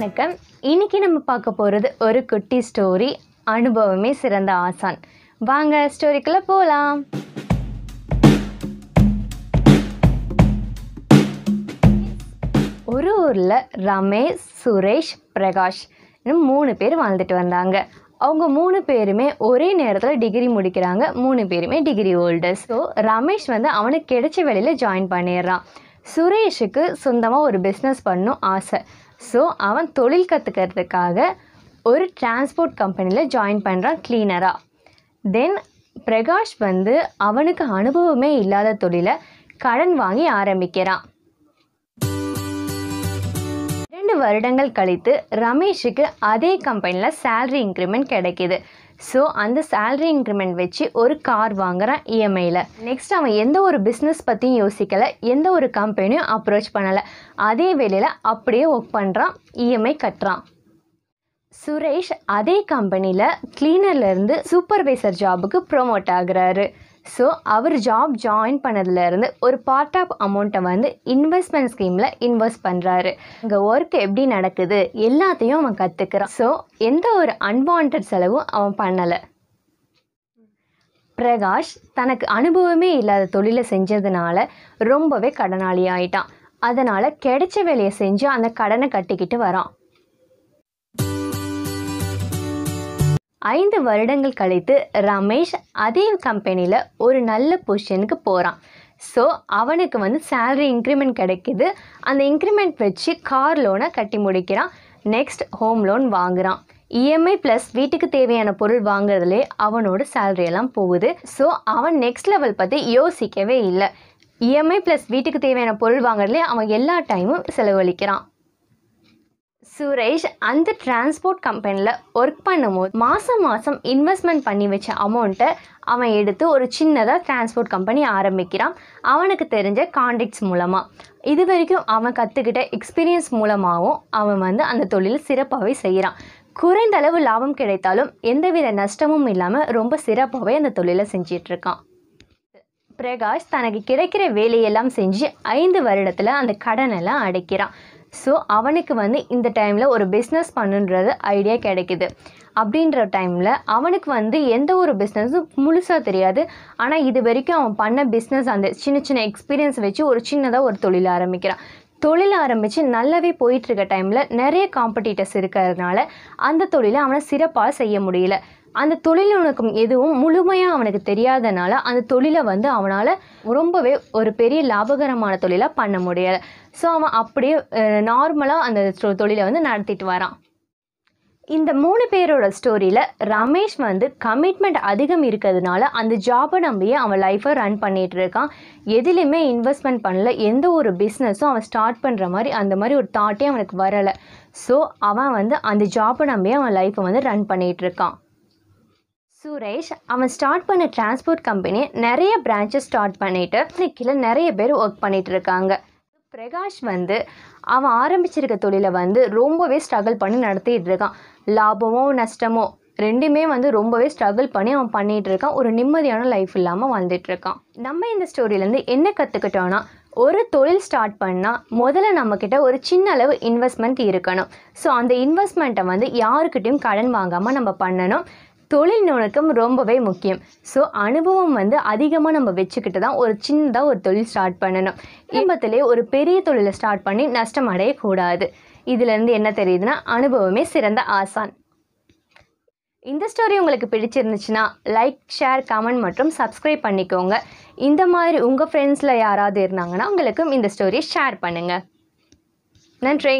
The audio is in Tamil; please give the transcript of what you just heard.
வணக்கம் இன்னைக்கு நம்ம பார்க்க போகிறது ஒரு குட்டி ஸ்டோரி அனுபவமே சிறந்த ஆசான் வாங்க ஸ்டோரிக்குள்ளே போகலாம் ஒரு ஊரில் ரமேஷ் சுரேஷ் பிரகாஷ் இன்னும் மூணு பேர் வாழ்ந்துட்டு வந்தாங்க அவங்க மூணு பேருமே ஒரே நேரத்தில் டிகிரி முடிக்கிறாங்க மூணு பேருமே டிகிரி ஹோல்டர்ஸ் ஸோ ரமேஷ் வந்து அவனுக்கு கிடைச்ச வேலையில் ஜாயின் பண்ணிடுறான் சுரேஷுக்கு சொந்தமாக ஒரு பிஸ்னஸ் பண்ணும் ஆசை ஸோ அவன் தொழில் கற்றுக்கிறதுக்காக ஒரு டிரான்ஸ்போர்ட் கம்பெனியில் ஜாயின் பண்ணுறான் கிளீனராக தென் பிரகாஷ் வந்து அவனுக்கு அனுபவமே இல்லாத தொழிலை கடன் வாங்கி ஆரம்பிக்கிறான் இரண்டு வருடங்கள் கழித்து ரமேஷுக்கு அதே கம்பெனியில் சேல்ரி இன்க்ரிமெண்ட் கிடைக்கிது ஸோ அந்த சேலரி இன்க்ரிமெண்ட் வச்சு ஒரு கார் வாங்குகிறான் இஎம்ஐயில் e நெக்ஸ்ட் அவன் எந்த ஒரு பிஸ்னஸ் பற்றியும் யோசிக்கலை எந்த ஒரு கம்பெனியும் அப்ரோச் பண்ணலை அதே வேலையில் அப்படியே ஒர்க் பண்ணுறான் இஎம்ஐ e கட்டுறான் சுரேஷ் அதே கம்பெனியில் கிளீனர்லேருந்து சூப்பர்வைசர் ஜாபுக்கு ப்ரொமோட் ஆகுறாரு ஸோ அவர் ஜாப் ஜாயின் பண்ணதுலேருந்து ஒரு பார்ட் ஆஃப் அமௌண்ட்டை வந்து இன்வெஸ்ட்மெண்ட் ஸ்கீமில் இன்வெஸ்ட் பண்ணுறாரு இங்கே ஒர்க் எப்படி நடக்குது எல்லாத்தையும் அவன் கற்றுக்கிறான் ஸோ எந்த ஒரு அன்வான்ட் செலவும் அவன் பண்ணலை பிரகாஷ் தனக்கு அனுபவமே இல்லாத தொழிலை செஞ்சதுனால ரொம்பவே கடனாளி ஆயிட்டான் அதனால் கிடைச்ச வேலையை செஞ்சு அந்த கடனை கட்டிக்கிட்டு வரான் ஐந்து வருடங்கள் கழித்து ரமேஷ் அதே கம்பெனியில் ஒரு நல்ல பொசிஷனுக்கு போகிறான் ஸோ அவனுக்கு வந்து சேல்ரி இன்க்ரிமெண்ட் கிடைக்கிது அந்த இன்க்ரிமெண்ட் வச்சு கார் லோனை கட்டி முடிக்கிறான் நெக்ஸ்ட் ஹோம் லோன் வாங்குகிறான் இஎம்ஐ ப்ளஸ் வீட்டுக்கு தேவையான பொருள் வாங்குறதுலே அவனோட சேலரி எல்லாம் போகுது ஸோ அவன் நெக்ஸ்ட் லெவல் பற்றி யோசிக்கவே இல்லை இஎம்ஐ e ப்ளஸ் வீட்டுக்கு தேவையான பொருள் வாங்குறதுலே அவன் எல்லா டைமும் செலவழிக்கிறான் சுரேஷ் அந்த டிரான்ஸ்போர்ட் கம்பெனியில் ஒர்க் பண்ணும்போது மாதம் மாதம் இன்வெஸ்ட்மெண்ட் பண்ணி வச்ச அமௌண்ட்டை அவன் எடுத்து ஒரு சின்னதாக டிரான்ஸ்போர்ட் கம்பெனி ஆரம்பிக்கிறான் அவனுக்கு தெரிஞ்ச கான்டெக்ட்ஸ் மூலமாக இது வரைக்கும் அவன் கற்றுக்கிட்ட எக்ஸ்பீரியன்ஸ் மூலமாகவும் அவன் வந்து அந்த தொழில் சிறப்பாகவே செய்கிறான் குறைந்த அளவு லாபம் கிடைத்தாலும் எந்தவித நஷ்டமும் இல்லாமல் ரொம்ப சிறப்பாகவே அந்த தொழிலை செஞ்சிகிட்ருக்கான் பிரகாஷ் தனக்கு கிடைக்கிற வேலையெல்லாம் செஞ்சு ஐந்து வருடத்தில் அந்த கடனெல்லாம் அடைக்கிறான் ஸோ அவனுக்கு வந்து இந்த டைமில் ஒரு பிஸ்னஸ் பண்ணுன்றது ஐடியா கிடைக்கிது அப்படின்ற டைமில் அவனுக்கு வந்து எந்த ஒரு பிஸ்னஸும் முழுசாக தெரியாது ஆனால் இது வரைக்கும் அவன் பண்ண பிஸ்னஸ் அந்த சின்ன சின்ன எக்ஸ்பீரியன்ஸ் வச்சு ஒரு சின்னதாக ஒரு தொழில் ஆரம்பிக்கிறான் தொழில் ஆரம்பித்து நல்லாவே போயிட்டுருக்க டைமில் நிறைய காம்படிட்டர்ஸ் இருக்கிறதுனால அந்த தொழிலை அவனை சிறப்பாக செய்ய முடியல அந்த தொழில்நுணுக்கம் எதுவும் முழுமையாக அவனுக்கு தெரியாதனால அந்த தொழிலை வந்து அவனால் ரொம்பவே ஒரு பெரிய லாபகரமான தொழிலாக பண்ண முடியலை ஸோ அவன் அப்படியே நார்மலாக அந்த தொழிலை வந்து நடத்திட்டு வரான் இந்த மூணு பேரோட ஸ்டோரியில் ரமேஷ் வந்து கமிட்மெண்ட் அதிகம் இருக்கிறதுனால அந்த ஜாபை நம்பியே அவன் லைஃப்பை ரன் பண்ணிகிட்டு இருக்கான் எதுலேயுமே இன்வெஸ்ட்மெண்ட் பண்ணல எந்த ஒரு பிஸ்னஸும் அவன் ஸ்டார்ட் பண்ணுற மாதிரி அந்த மாதிரி ஒரு தாட்டே அவனுக்கு வரலை ஸோ அவன் வந்து அந்த ஜாபை நம்பியே அவன் லைஃப்பை வந்து ரன் பண்ணிகிட்டு இருக்கான் சுரேஷ் அவன் ஸ்டார்ட் பண்ண டிரான்ஸ்போர்ட் கம்பெனி நிறைய பிரான்ச்சஸ் ஸ்டார்ட் பண்ணிட்டு இன்னைக்கில் நிறைய பேர் ஒர்க் பண்ணிகிட்டு இருக்காங்க பிரகாஷ் வந்து அவன் ஆரம்பிச்சிருக்க தொழிலை வந்து ரொம்பவே ஸ்ட்ரகிள் பண்ணி நடத்திட்டு இருக்கான் லாபமோ நஷ்டமோ ரெண்டுமே வந்து ரொம்பவே ஸ்ட்ரகிள் பண்ணி அவன் பண்ணிகிட்டு இருக்கான் ஒரு நிம்மதியான லைஃப் இல்லாமல் வாழ்ந்துட்டு இருக்கான் நம்ம இந்த ஸ்டோரியிலேருந்து என்ன கற்றுக்கிட்டோன்னா ஒரு தொழில் ஸ்டார்ட் பண்ணால் முதல்ல நம்மக்கிட்ட ஒரு சின்ன அளவு இன்வெஸ்ட்மெண்ட் இருக்கணும் ஸோ அந்த இன்வெஸ்ட்மெண்ட்டை வந்து யாருக்கிட்டையும் கடன் வாங்காமல் நம்ம பண்ணணும் தொழில் நுணுக்கம் ரொம்பவே முக்கியம் ஸோ அனுபவம் வந்து அதிகமாக நம்ம வச்சுக்கிட்டு தான் ஒரு சின்னதாக ஒரு தொழில் ஸ்டார்ட் பண்ணணும் இன்பத்திலே ஒரு பெரிய தொழிலை ஸ்டார்ட் பண்ணி நஷ்டம் அடையக்கூடாது இதிலேருந்து என்ன தெரியுதுன்னா அனுபவமே சிறந்த ஆசான் இந்த ஸ்டோரி உங்களுக்கு பிடிச்சிருந்துச்சுன்னா லைக் ஷேர் கமெண்ட் மற்றும் சப்ஸ்கிரைப் பண்ணிக்கோங்க இந்த மாதிரி உங்கள் ஃப்ரெண்ட்ஸில் யாராவது இருந்தாங்கன்னா உங்களுக்கும் இந்த ஸ்டோரியை ஷேர் பண்ணுங்கள் நன்றி